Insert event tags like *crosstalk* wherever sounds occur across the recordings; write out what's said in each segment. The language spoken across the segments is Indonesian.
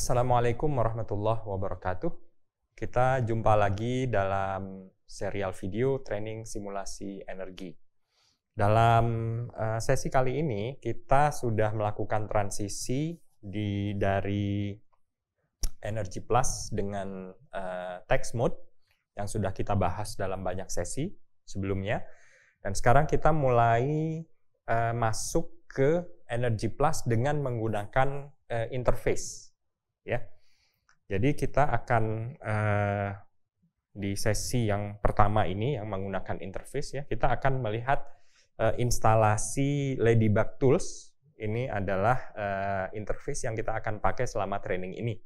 Assalamualaikum warahmatullahi wabarakatuh. Kita jumpa lagi dalam serial video training simulasi energi. Dalam eh, sesi kali ini kita sudah melakukan transisi di dari energy plus dengan uh, eh, text mode yang sudah kita bahas dalam banyak sesi sebelumnya. Dan sekarang kita mulai uh, masuk ke energy plus dengan menggunakan uh, interface ya. Jadi kita akan uh, di sesi yang pertama ini yang menggunakan interface ya, kita akan melihat uh, instalasi Ladybug Tools. Ini adalah uh, interface yang kita akan pakai selama training ini.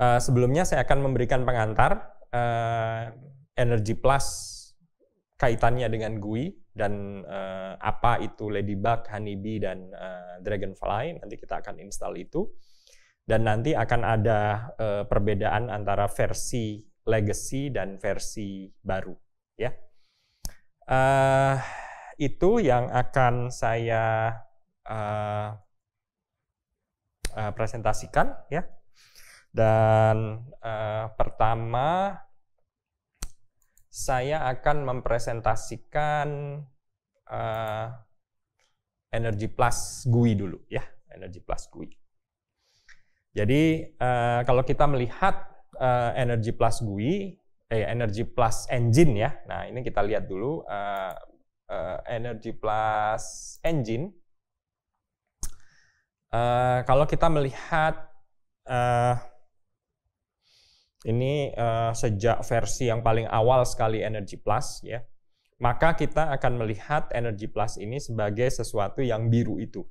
Uh, sebelumnya saya akan memberikan pengantar uh, Energy Plus kaitannya dengan GUI dan uh, apa itu Ladybug, Honeybee, dan uh, Dragonfly. Nanti kita akan install itu dan nanti akan ada uh, perbedaan antara versi legacy dan versi baru ya uh, itu yang akan saya uh, uh, presentasikan ya dan uh, pertama saya akan mempresentasikan uh, Energy Plus GUI dulu ya Energy Plus GUI jadi uh, kalau kita melihat uh, energi plus GUI, eh Energy plus engine ya. Nah ini kita lihat dulu uh, uh, energi plus engine. Uh, kalau kita melihat uh, ini uh, sejak versi yang paling awal sekali Energy plus ya, maka kita akan melihat Energy plus ini sebagai sesuatu yang biru itu.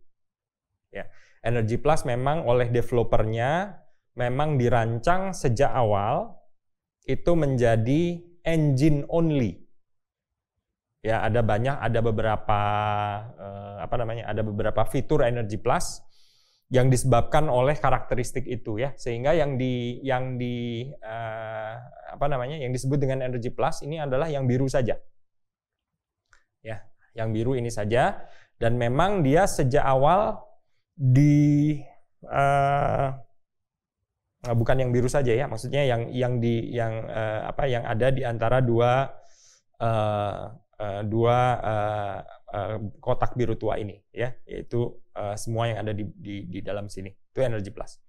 Ya, Energy Plus memang oleh developernya memang dirancang sejak awal itu menjadi engine only. Ya, ada banyak, ada beberapa eh, apa namanya, ada beberapa fitur Energy Plus yang disebabkan oleh karakteristik itu ya, sehingga yang di yang di eh, apa namanya, yang disebut dengan Energy Plus ini adalah yang biru saja. Ya, yang biru ini saja dan memang dia sejak awal di uh, bukan yang biru saja ya, maksudnya yang yang di yang uh, apa yang ada di antara dua uh, uh, dua uh, uh, kotak biru tua ini ya, yaitu uh, semua yang ada di, di di dalam sini itu energy plus.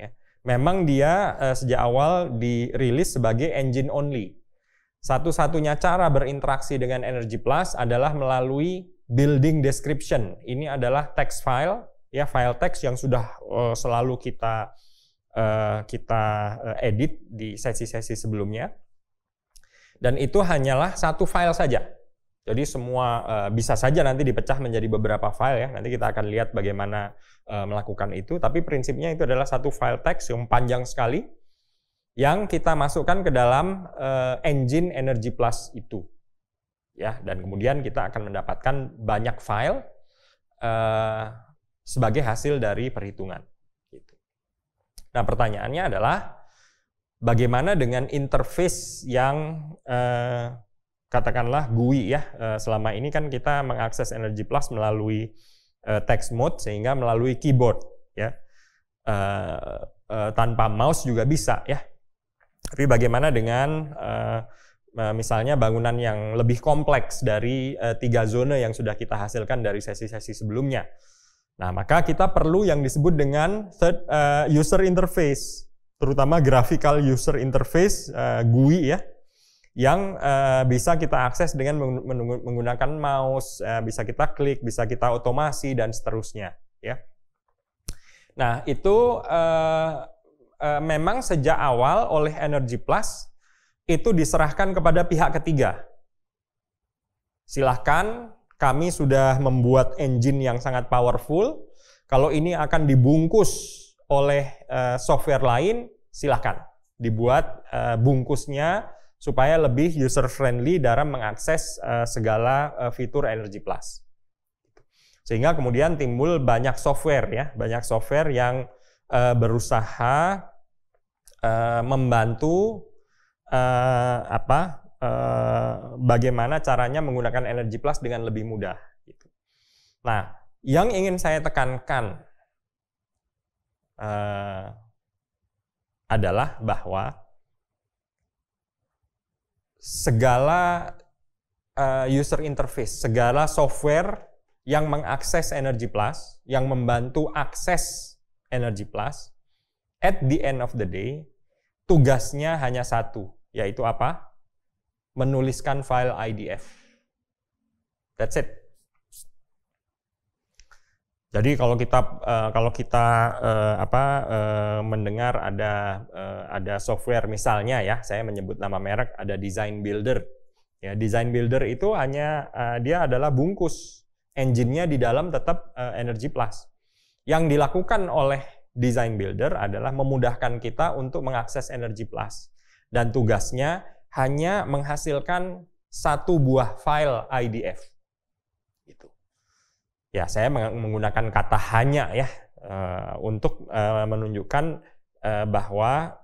Ya. Memang dia uh, sejak awal dirilis sebagai engine only. Satu-satunya cara berinteraksi dengan energy plus adalah melalui building description. Ini adalah text file ya file teks yang sudah uh, selalu kita uh, kita eh, edit di sesi-sesi sebelumnya. Dan itu hanyalah satu file saja. Jadi semua uh, bisa saja nanti dipecah menjadi beberapa file ya. Nanti kita akan lihat bagaimana uh, melakukan itu. Tapi prinsipnya itu adalah satu file teks yang panjang sekali yang kita masukkan ke dalam uh, engine Energy Plus itu. Ya, dan kemudian kita akan mendapatkan banyak file uh, sebagai hasil dari perhitungan. Gitu. Nah pertanyaannya adalah bagaimana dengan interface yang eh, katakanlah GUI ya eh, selama ini kan kita mengakses Energy Plus melalui eh, text mode sehingga melalui keyboard ya eh, eh, tanpa mouse juga bisa ya. Tapi bagaimana dengan eh, eh misalnya bangunan yang lebih kompleks dari eh, tiga zona yang sudah kita hasilkan dari sesi-sesi sebelumnya? Nah, maka kita perlu yang disebut dengan third, uh, user interface, terutama graphical user interface uh, eh, GUI ya, yang uh, bisa kita akses dengan menggunakan mouse, uh, bisa kita klik, bisa kita otomasi dan seterusnya, ya. Nah, itu uh, uh, memang sejak awal oleh Energy Plus itu diserahkan kepada pihak ketiga. Silahkan kami sudah membuat engine yang sangat powerful. Kalau ini akan dibungkus oleh uh, software lain, silahkan dibuat uh, bungkusnya supaya lebih user friendly dalam mengakses uh, segala uh, fitur Energy Plus. Sehingga kemudian timbul banyak software ya, banyak software yang uh, berusaha uh, membantu uh, apa Eh, bagaimana caranya menggunakan energi plus dengan lebih mudah. Gitu. Nah, yang ingin saya tekankan uh, adalah bahwa segala uh, user interface, segala software yang mengakses energi Plus, yang membantu akses energi Plus, at the end of the day, tugasnya hanya satu, yaitu apa? menuliskan file IDF. That's it. Jadi kalau kita eh, kalau kita eh, apa eh, mendengar ada ada software misalnya ya, saya menyebut nama merek ada Design Builder. Ya, Design Builder itu hanya dia adalah bungkus engine-nya di dalam tetap Energy Plus. Yang dilakukan oleh Design Builder adalah memudahkan kita untuk mengakses Energy Plus dan tugasnya hanya menghasilkan satu buah file IDF. Gitu. Ya, saya menggunakan kata hanya ya eh, untuk eh, menunjukkan eh, bahwa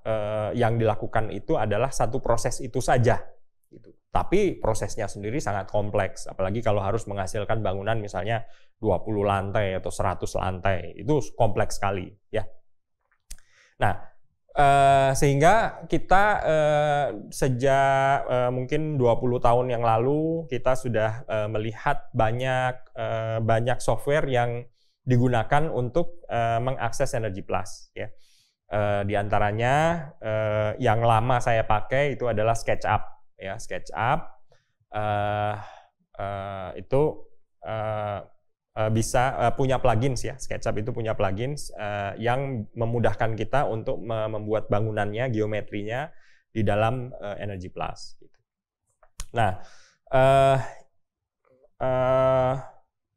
yang dilakukan itu adalah satu proses itu saja. Gitu. Tapi prosesnya sendiri sangat kompleks, apalagi kalau harus menghasilkan bangunan misalnya 20 lantai atau 100 lantai, itu kompleks sekali ya. Nah, Eh, sehingga kita uh, sejak uh, mungkin 20 tahun yang lalu kita sudah uh, melihat banyak uh, banyak software yang digunakan untuk uh, mengakses Energy Plus ya. Uh, di antaranya uh, yang lama saya pakai itu adalah SketchUp ya, SketchUp. Uh, uh, itu uh, Eh, bisa uh, punya plugins ya. SketchUp itu punya plugins uh, yang memudahkan kita untuk membuat bangunannya, geometrinya di dalam uh, Energy Plus. Gitu. Nah, uh, uh,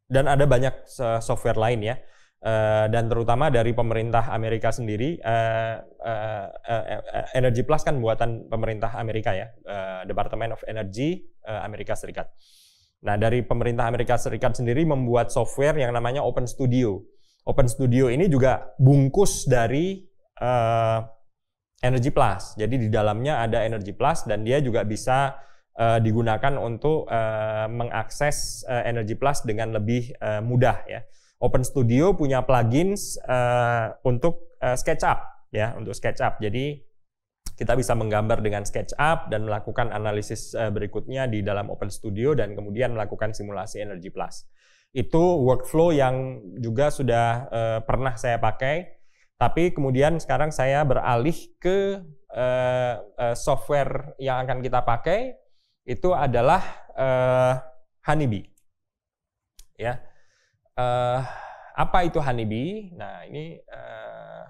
dan ada banyak software lain ya. Uh, dan terutama dari pemerintah Amerika sendiri, uh, uh, uh, Energy Plus kan buatan pemerintah Amerika ya, uh, Department of Energy uh, Amerika Serikat. Nah, dari pemerintah Amerika Serikat sendiri membuat software yang namanya Open Studio. Open Studio ini juga bungkus dari uh, Energy Plus. Jadi di dalamnya ada Energy Plus dan dia juga bisa uh, digunakan untuk uh, mengakses uh, Energy Plus dengan lebih uh, mudah ya. Open Studio punya plugins uh, untuk uh, SketchUp ya, untuk SketchUp. Jadi kita bisa menggambar dengan SketchUp dan melakukan analisis eh, berikutnya di dalam Open Studio dan kemudian melakukan simulasi Energy Plus. Itu workflow yang juga sudah uh, pernah saya pakai, tapi kemudian sekarang saya beralih ke uh, software yang akan kita pakai itu adalah uh, Honeybee. Ya. Uh, apa itu Honeybee? Nah, ini uh,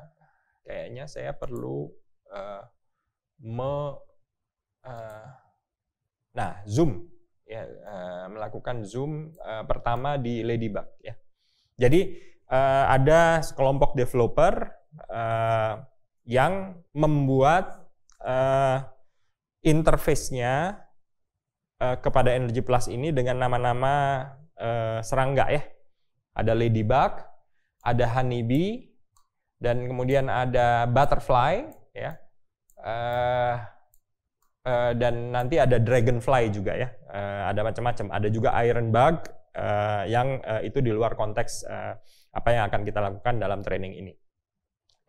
kayaknya saya perlu uh, me, uh, nah zoom ya uh, melakukan zoom uh, pertama di Ladybug ya. Jadi uh, ada sekelompok developer uh, yang membuat uh, interface-nya uh, kepada Energy Plus ini dengan nama-nama uh, serangga ya. Ada ladybug, ada honeybee, dan kemudian ada butterfly ya uh, uh, dan nanti ada dragonfly juga ya. Uh, ada macam-macam. Ada juga iron bug uh, yang uh, itu di luar konteks uh, apa yang akan kita lakukan dalam training ini.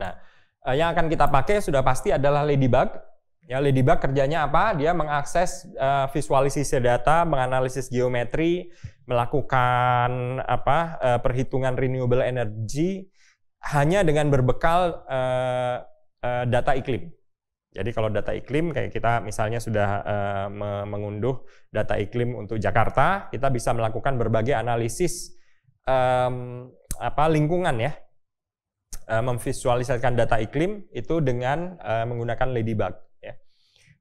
Nah, uh, yang akan kita pakai sudah pasti adalah ladybug. Ya, Ladybug kerjanya apa? Dia mengakses uh, visualisasi data, menganalisis geometri, melakukan apa uh, perhitungan renewable energy hanya dengan berbekal uh, uh, data iklim. Jadi kalau data iklim kayak kita misalnya sudah uh, mengunduh data iklim untuk Jakarta, kita bisa melakukan berbagai analisis um, apa lingkungan ya. Uh, memvisualisasikan data iklim itu dengan uh, menggunakan Ladybug ya.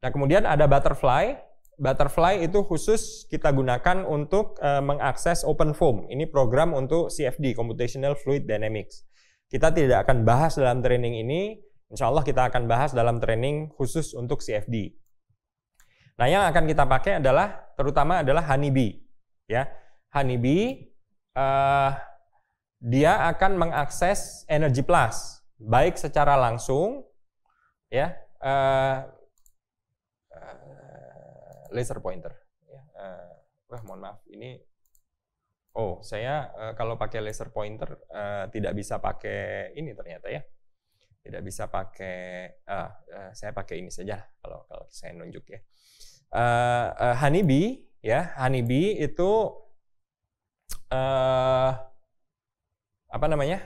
Nah, kemudian ada Butterfly. Butterfly itu khusus kita gunakan untuk uh, mengakses OpenFOAM. Ini program untuk CFD, Computational Fluid Dynamics. Kita tidak akan bahas dalam training ini Insya Allah kita akan bahas dalam training khusus untuk CFD. Nah, yang akan kita pakai adalah terutama adalah honeybee, ya. Honeybee uh, dia akan mengakses Energy plus baik secara langsung, ya, uh, laser pointer. uh, wah, mohon maaf, ini oh saya uh, kalau pakai laser pointer uh, tidak bisa pakai ini ternyata ya tidak bisa pakai uh, uh, saya pakai ini saja kalau kalau saya nunjuk ya uh, eh, uh, eh, honeybee ya honeybee itu uh, apa namanya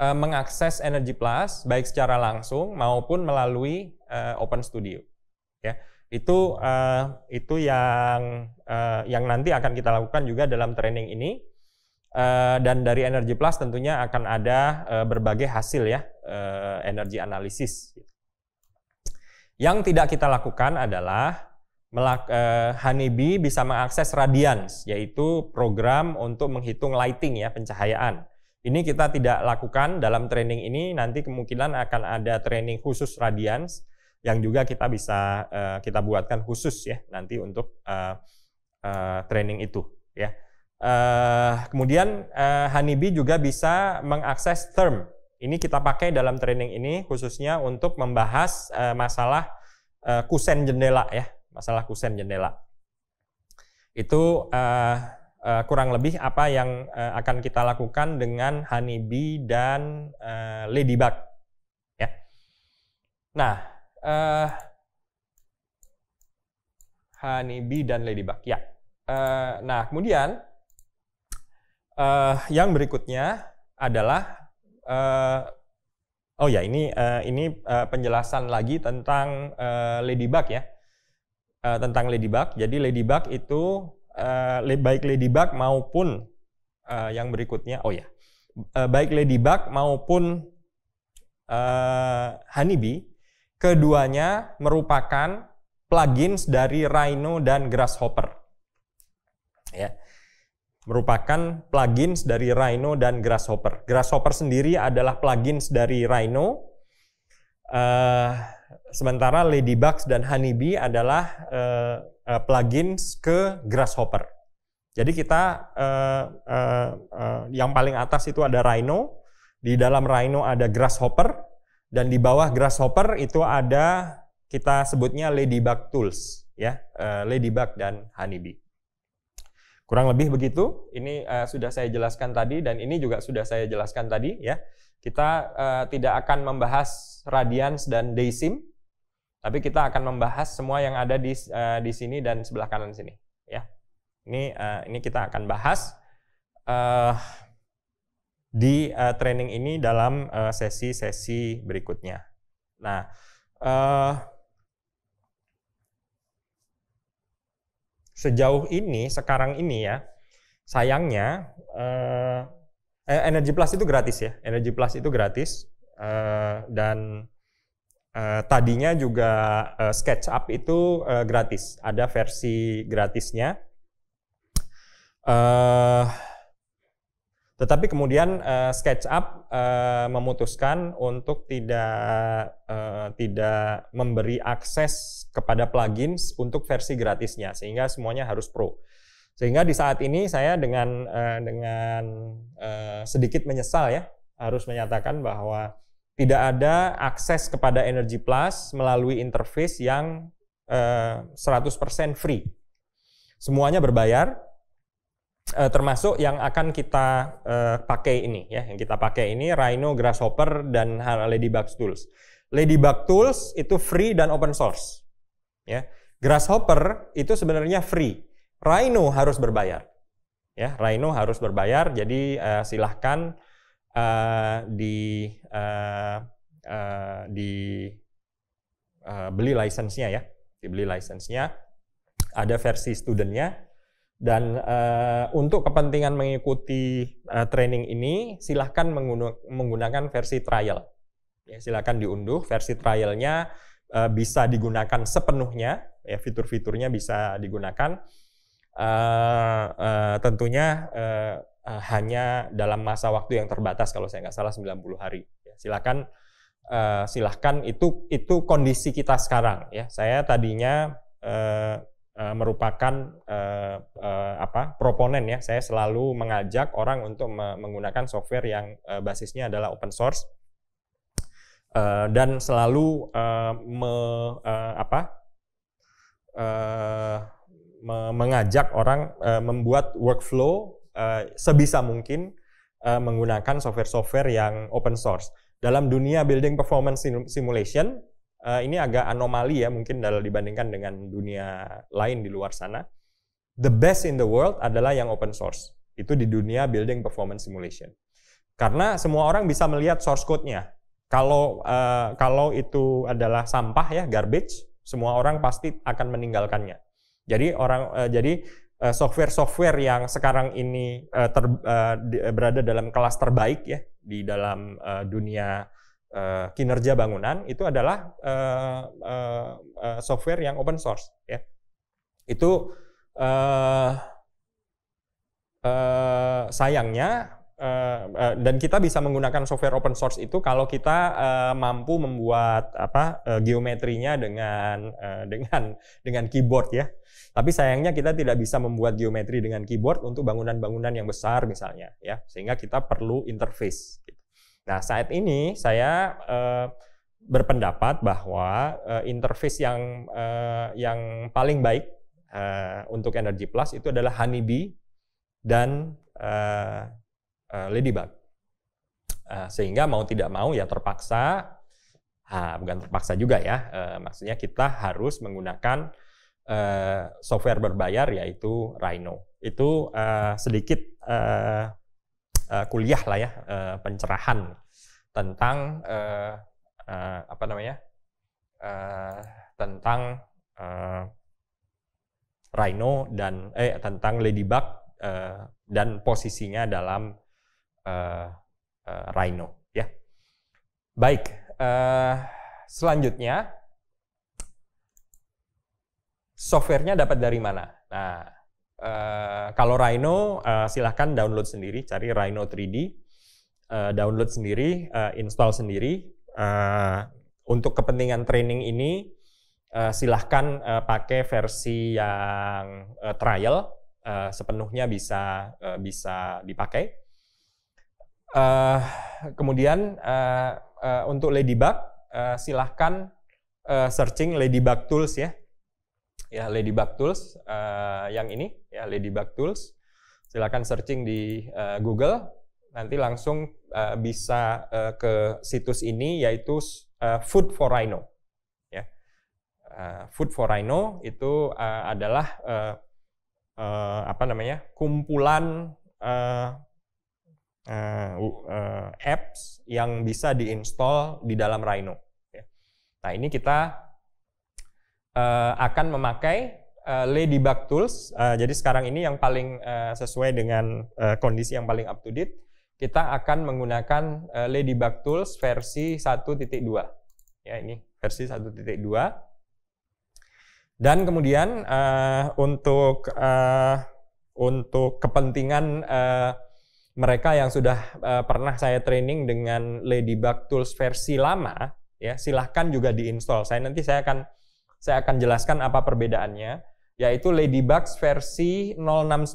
uh, mengakses energi plus baik secara langsung maupun melalui uh, open studio ya itu uh, itu yang uh, yang nanti akan kita lakukan juga dalam training ini Eh, dan dari Energy Plus tentunya akan ada eh, berbagai hasil ya eh, energi analisis. Yang tidak kita lakukan adalah melak, Honeybee bisa mengakses Radiance, yaitu program untuk menghitung lighting ya pencahayaan. Ini kita tidak lakukan dalam training ini, nanti kemungkinan akan ada training khusus Radiance yang juga kita bisa kita buatkan khusus ya nanti untuk training itu ya. Uh, kemudian uh, Honeybee juga bisa mengakses term. Ini kita pakai dalam training ini khususnya untuk membahas uh, masalah uh, kusen jendela ya, masalah kusen jendela. Itu uh, uh, kurang lebih apa yang uh, akan kita lakukan dengan Honeybee dan uh, Ladybug. Ya. Nah, uh, Honeybee dan Ladybug. Ya. Uh, nah, kemudian Uh, yang berikutnya adalah uh, oh ya ini uh, ini uh, penjelasan lagi tentang uh, ladybug ya uh, tentang ladybug. Jadi ladybug itu uh, baik ladybug maupun uh, yang berikutnya oh ya uh, baik ladybug maupun uh, honeybee keduanya merupakan plugins dari Rhino dan Grasshopper ya merupakan plugins dari Rhino dan Grasshopper. Grasshopper sendiri adalah plugins dari Rhino, uh, sementara Ladybugs dan Honeybee adalah uh, uh, plugins ke Grasshopper. Jadi kita uh, uh, uh, yang paling atas itu ada Rhino, di dalam Rhino ada Grasshopper, dan di bawah Grasshopper itu ada kita sebutnya Ladybug Tools, ya, uh, Ladybug dan Honeybee. Kurang lebih begitu. Ini uh, sudah saya jelaskan tadi dan ini juga sudah saya jelaskan tadi ya. Kita uh, tidak akan membahas radians dan desim, tapi kita akan membahas semua yang ada di uh, di sini dan sebelah kanan sini ya. Ini uh, ini kita akan bahas uh, di uh, training ini dalam sesi-sesi uh, berikutnya. Nah, uh, sejauh ini sekarang ini ya sayangnya uh, eh, eh, energi plus itu gratis ya energi plus itu gratis uh, dan uh, tadinya juga sketch up itu uh, gratis ada versi gratisnya uh, tetapi kemudian uh, SketchUp uh, memutuskan untuk tidak uh, tidak memberi akses kepada plugins untuk versi gratisnya, sehingga semuanya harus pro. Sehingga di saat ini saya dengan uh, dengan uh, sedikit menyesal ya harus menyatakan bahwa tidak ada akses kepada Energy Plus melalui interface yang uh, 100% free. Semuanya berbayar, uh, termasuk yang akan kita uh, pakai ini ya, yang kita pakai ini Rhino, Grasshopper dan Ladybug Tools. Ladybug Tools itu free dan open source. Ya. Grasshopper itu sebenarnya free. Rhino harus berbayar. Ya, Rhino harus berbayar. Jadi uh, silahkan uh, di uh, uh, di uh, beli lisensinya ya, dibeli lisensinya. Ada versi studentnya, dan uh, untuk kepentingan mengikuti uh, training ini, silahkan menggunakan versi trial. Ya, silahkan diunduh versi trialnya uh, bisa digunakan sepenuhnya, ya fitur-fiturnya bisa digunakan. Uh, uh, tentunya uh, uh, hanya dalam masa waktu yang terbatas kalau saya nggak salah 90 hari. Ya, silahkan uh, silahkan itu itu kondisi kita sekarang ya. Saya tadinya uh, uh, merupakan uh, uh, apa proponen ya. Saya selalu mengajak orang untuk me menggunakan software yang uh, basisnya adalah open source uh, dan selalu uh, me, uh, apa uh, me mengajak orang uh, membuat workflow uh, sebisa mungkin uh, menggunakan software-software yang open source. Dalam dunia building performance simulation uh, ini agak anomali ya mungkin dalam dibandingkan dengan dunia lain di luar sana. The best in the world adalah yang open source. Itu di dunia building performance simulation. Karena semua orang bisa melihat source code-nya. Kalau uh, kalau itu adalah sampah ya garbage, semua orang pasti akan meninggalkannya. Jadi orang uh, jadi software-software yang sekarang ini uh, ter, uh, di, berada dalam kelas terbaik ya di dalam uh, dunia uh, kinerja bangunan itu adalah uh, uh, uh, software yang open source ya itu uh, uh, sayangnya uh, uh, dan kita bisa menggunakan software open source itu kalau kita uh, mampu membuat apa uh, geometrinya dengan uh, dengan dengan keyboard ya tapi sayangnya kita tidak bisa membuat geometri dengan keyboard untuk bangunan-bangunan yang besar misalnya ya sehingga kita perlu interface Nah, saat ini saya uh, berpendapat bahwa uh, interface yang uh, yang paling baik uh, untuk Energy Plus itu adalah Honeybee dan uh, uh, Ladybug. Uh, sehingga mau tidak mau ya terpaksa, ha, bukan terpaksa juga ya, uh, maksudnya kita harus menggunakan uh, software berbayar yaitu Rhino. Itu uh, sedikit uh, Eh, kuliah lah ya uh, pencerahan tentang uh, uh, apa namanya uh, tentang uh, rhino dan eh tentang ladybug uh, dan posisinya dalam uh, uh, rhino ya baik uh, selanjutnya softwarenya dapat dari mana nah Uh, kalau Rhino, uh, silahkan download sendiri, cari Rhino 3D, uh, eh, download sendiri, uh, install sendiri. Uh, untuk kepentingan training ini, uh, silahkan uh, pakai versi yang uh, trial, uh, sepenuhnya bisa uh, bisa dipakai. Uh, kemudian uh, uh, untuk Ladybug, uh, silahkan uh, searching Ladybug Tools ya ya Ladybug Tools uh, yang ini ya Ladybug Tools. Silakan searching di uh, Google nanti langsung uh, bisa uh, ke situs ini yaitu uh, Food for Rhino. Ya. Uh, Food for Rhino itu uh, adalah uh, uh, apa namanya kumpulan uh, uh, uh, apps yang bisa diinstal di dalam Rhino. Ya. Nah ini kita Eh, akan memakai uh, Ladybug Tools. Uh, jadi sekarang ini yang paling uh, sesuai dengan uh, kondisi yang paling up to date, kita akan menggunakan uh, Ladybug Tools versi 1.2. Ya, ini versi 1.2. Dan kemudian uh, untuk uh, untuk kepentingan uh, mereka yang sudah uh, pernah saya training dengan Ladybug Tools versi lama, ya silahkan juga diinstall. Saya nanti saya akan saya akan jelaskan apa perbedaannya, yaitu Ladybugs versi 069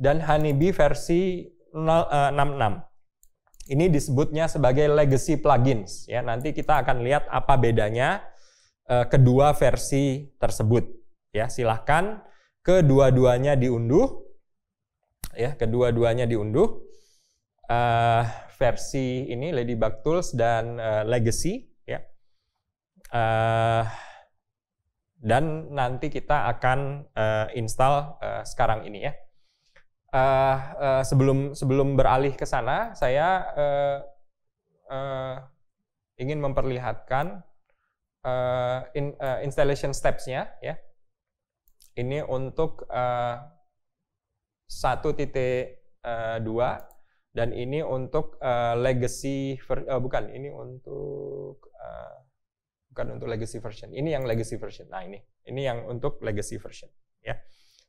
dan Honeybee versi 066. Eh, ini disebutnya sebagai legacy plugins ya. Nanti kita akan lihat apa bedanya eh, kedua versi tersebut ya. Silahkan kedua-duanya diunduh ya, kedua-duanya diunduh uh, versi ini Ladybug Tools dan uh, Legacy ya. Uh, dan nanti kita akan uh, install uh, sekarang ini ya. Uh, uh, sebelum sebelum beralih ke sana, saya uh, uh, ingin memperlihatkan uh, in, uh, installation steps-nya ya. Ini untuk uh, 1.2 dan ini untuk uh, legacy ver, uh, bukan, ini untuk uh, bukan untuk legacy version. Ini yang legacy version. Nah ini, ini yang untuk legacy version. Ya,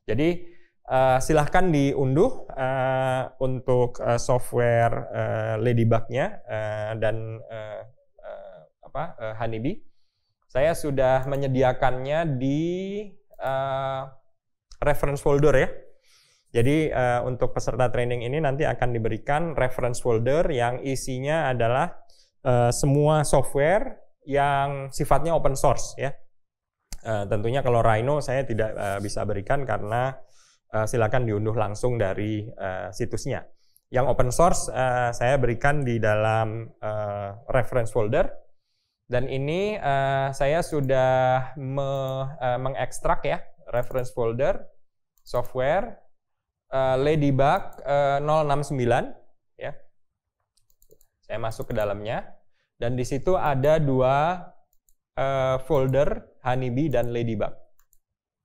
jadi uh, silahkan diunduh uh, untuk uh, software uh, ladybug uh, dan uh, uh, apa uh, Honeybee. Saya sudah menyediakannya di uh, reference folder ya. Jadi uh, untuk peserta training ini nanti akan diberikan reference folder yang isinya adalah uh, semua software yang sifatnya open source ya. Uh, tentunya kalau Rhino saya tidak uh, bisa berikan karena uh, silakan diunduh langsung dari uh, situsnya. Yang open source uh, saya berikan di dalam uh, reference folder dan ini uh, saya sudah me, uh, mengekstrak ya reference folder software uh, ladybug uh, 069 ya. Saya masuk ke dalamnya. Dan di situ ada dua uh, folder honeybee dan ladybug.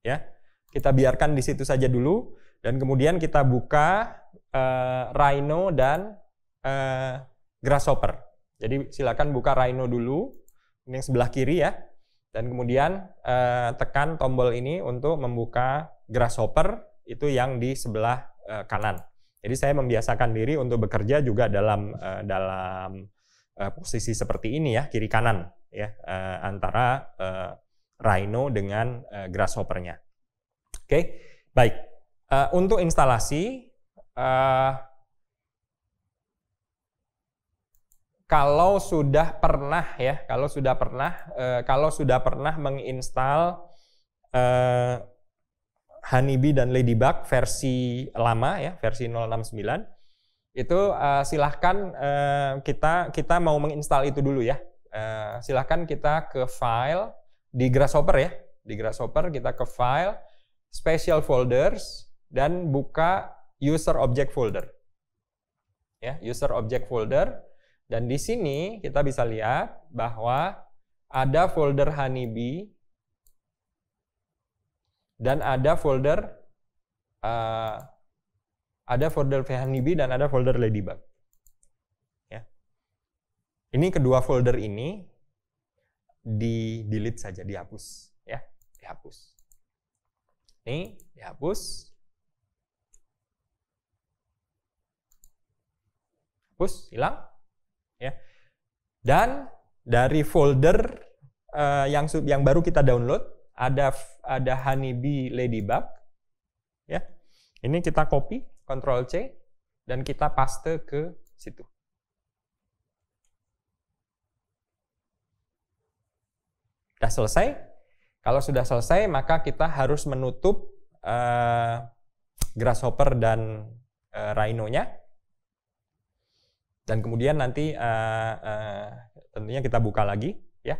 Ya, kita biarkan di situ saja dulu dan kemudian kita buka uh, rhino dan uh, grasshopper. Jadi silakan buka rhino dulu ini yang sebelah kiri ya dan kemudian uh, tekan tombol ini untuk membuka grasshopper itu yang di sebelah uh, kanan. Jadi saya membiasakan diri untuk bekerja juga dalam uh, dalam uh, posisi seperti ini ya kiri kanan ya uh, antara uh, rhino dengan uh, grasshoppernya. Oke, okay? baik. Uh, untuk instalasi, uh, kalau sudah pernah ya, kalau sudah pernah, uh, kalau sudah pernah menginstal uh, Honeybee dan Ladybug versi lama ya, versi 069, itu uh, silahkan uh, kita kita mau menginstal itu dulu ya. Uh, silahkan kita ke file di Grasshopper ya, di Grasshopper kita ke file special folders dan buka user object folder. Ya, user object folder dan di sini kita bisa lihat bahwa ada folder honeybee dan ada folder uh, ada folder honeybee dan ada folder ladybug. Ya. Ini kedua folder ini di delete saja, dihapus, ya, dihapus. Ini dihapus. Hapus, hilang. Ya. Dan dari folder uh, yang yang baru kita download ada ada honeybee ladybug ya. Ini kita copy Ctrl C, dan kita paste ke situ. Sudah selesai. Kalau sudah selesai, maka kita harus menutup uh, grasshopper dan uh, rhino-nya. Dan kemudian nanti uh, uh, tentunya kita buka lagi, ya.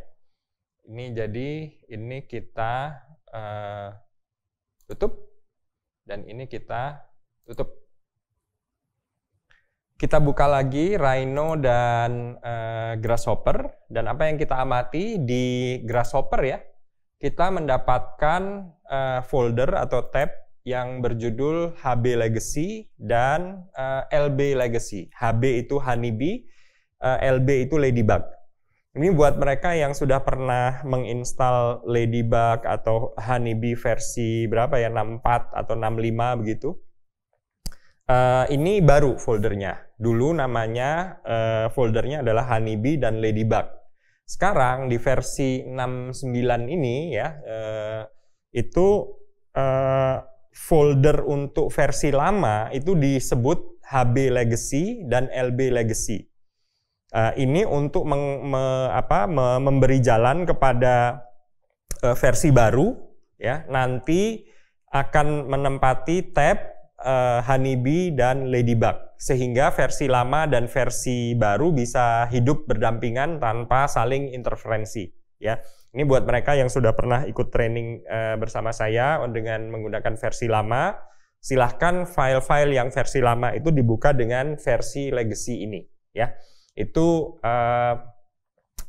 Ini jadi ini kita uh, tutup dan ini kita tutup. Kita buka lagi rhino dan uh, grasshopper dan apa yang kita amati di grasshopper ya, kita mendapatkan uh, folder atau tab yang berjudul HB Legacy dan uh, eh, LB Legacy. HB itu honeybee, uh, LB itu ladybug. Ini buat mereka yang sudah pernah menginstal Ladybug atau Honeybee versi berapa ya 64 atau 65 begitu. Eh, ini baru foldernya. Dulu namanya uh, foldernya adalah Honeybee dan Ladybug. Sekarang di versi 69 ini ya uh, itu uh, folder untuk versi lama itu disebut HB Legacy dan LB Legacy. Uh, ini untuk meng, me, apa, me, memberi jalan kepada uh, versi baru ya nanti akan menempati tab uh, eh, honeybee dan ladybug sehingga versi lama dan versi baru bisa hidup berdampingan tanpa saling interferensi ya ini buat mereka yang sudah pernah ikut training uh, bersama saya dengan menggunakan versi lama silahkan file-file yang versi lama itu dibuka dengan versi legacy ini ya itu uh,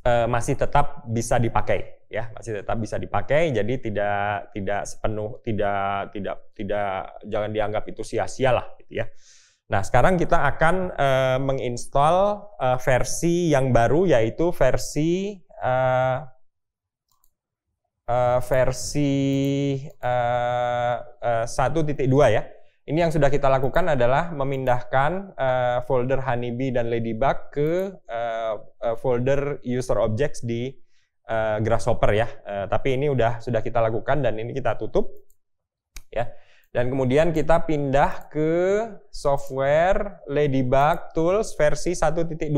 uh, masih tetap bisa dipakai ya masih tetap bisa dipakai jadi tidak tidak sepenuh tidak tidak tidak jangan dianggap itu sia-sia lah gitu ya nah sekarang kita akan uh, menginstal uh, versi yang baru yaitu versi uh, uh, versi uh, uh, 1.2 ya ini yang sudah kita lakukan adalah memindahkan uh, folder Honeybee dan Ladybug ke eh, eh, folder user objects di uh, Grasshopper ya. Uh, tapi ini udah sudah kita lakukan dan ini kita tutup ya. Dan kemudian kita pindah ke software Ladybug Tools versi 1.2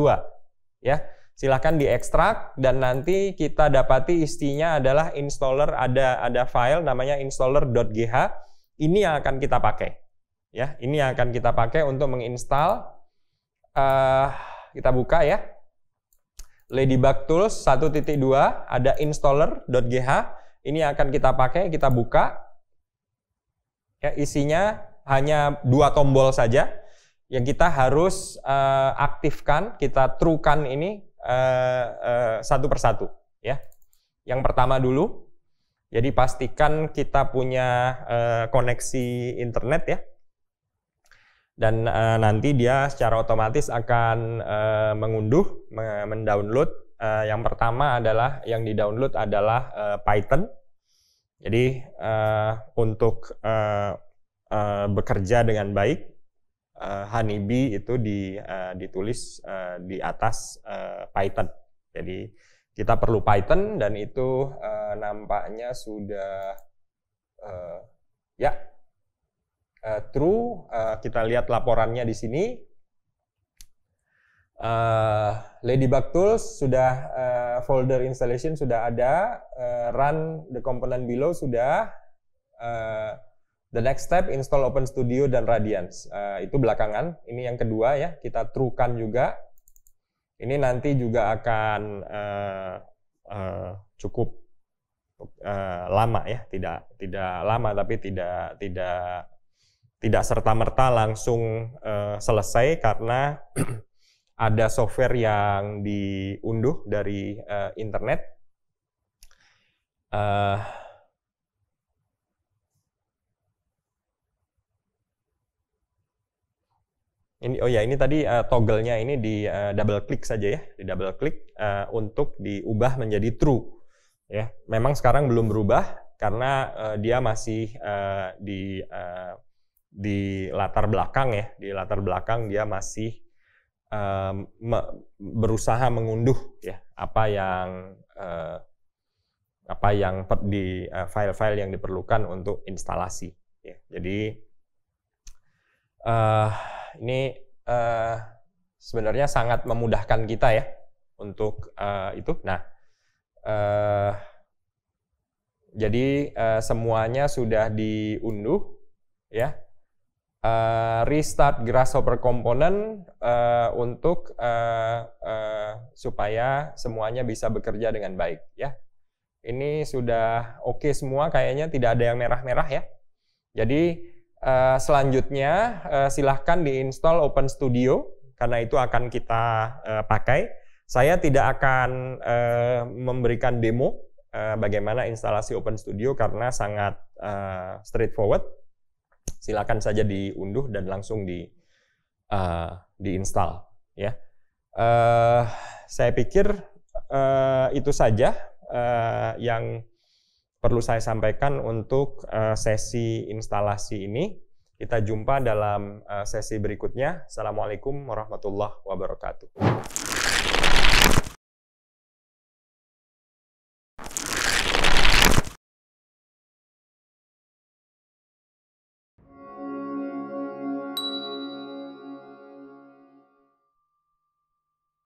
ya. Silahkan diekstrak dan nanti kita dapati istinya adalah installer ada ada file namanya installer.gh ini yang akan kita pakai Ya, ini yang akan kita pakai untuk menginstal. Uh, kita buka ya. Ladybug Tools 1.2 ada installer.gh. Ini yang akan kita pakai, kita buka. Ya, isinya hanya dua tombol saja yang kita harus uh, aktifkan, kita trukan ini uh, uh, satu persatu, ya. Yang pertama dulu, jadi pastikan kita punya uh, koneksi internet ya dan uh, nanti dia secara otomatis akan uh, mengunduh, mendownload. Uh, yang pertama adalah yang didownload adalah uh, Python. Jadi uh, untuk uh, uh, bekerja dengan baik, uh, itu di, uh, ditulis uh, di atas uh, Python. Jadi kita perlu Python dan itu uh, nampaknya sudah uh, ya uh, true. Uh, kita lihat laporannya di sini. Uh, eh, Ladybug Tools sudah uh, folder installation sudah ada, uh, run the component below sudah, uh, the next step install Open Studio dan Radiance. Uh, itu belakangan. Ini yang kedua ya, kita true kan juga. Ini nanti juga akan uh, uh, cukup uh, lama ya, tidak tidak lama tapi tidak tidak tidak serta-merta langsung uh, selesai karena *clears throat* ada software yang diunduh dari uh, internet. Uh, ini oh ya ini tadi uh, toggle-nya ini di uh, double klik saja ya, di double klik uh, untuk diubah menjadi true. Ya, memang sekarang belum berubah karena uh, dia masih uh, di uh, di latar belakang ya, di latar belakang dia masih um, berusaha mengunduh ya apa yang uh, apa yang di file-file uh, yang diperlukan untuk instalasi. Ya, jadi uh, ini uh, sebenarnya sangat memudahkan kita ya untuk uh, itu. Nah, uh, jadi semuanya sudah diunduh ya uh, restart grasshopper komponen uh, untuk uh, uh, supaya semuanya bisa bekerja dengan baik ya. Ini sudah oke okay semua kayaknya tidak ada yang merah-merah ya. Jadi uh, selanjutnya uh, silahkan diinstal Open Studio karena itu akan kita uh, pakai. Saya tidak akan uh, memberikan demo uh, bagaimana instalasi Open Studio karena sangat uh, straightforward silakan saja diunduh dan langsung di uh, diinstal ya. Uh, saya pikir uh, itu saja uh, yang perlu saya sampaikan untuk uh, sesi instalasi ini. Kita jumpa dalam sesi berikutnya. Assalamualaikum warahmatullahi wabarakatuh.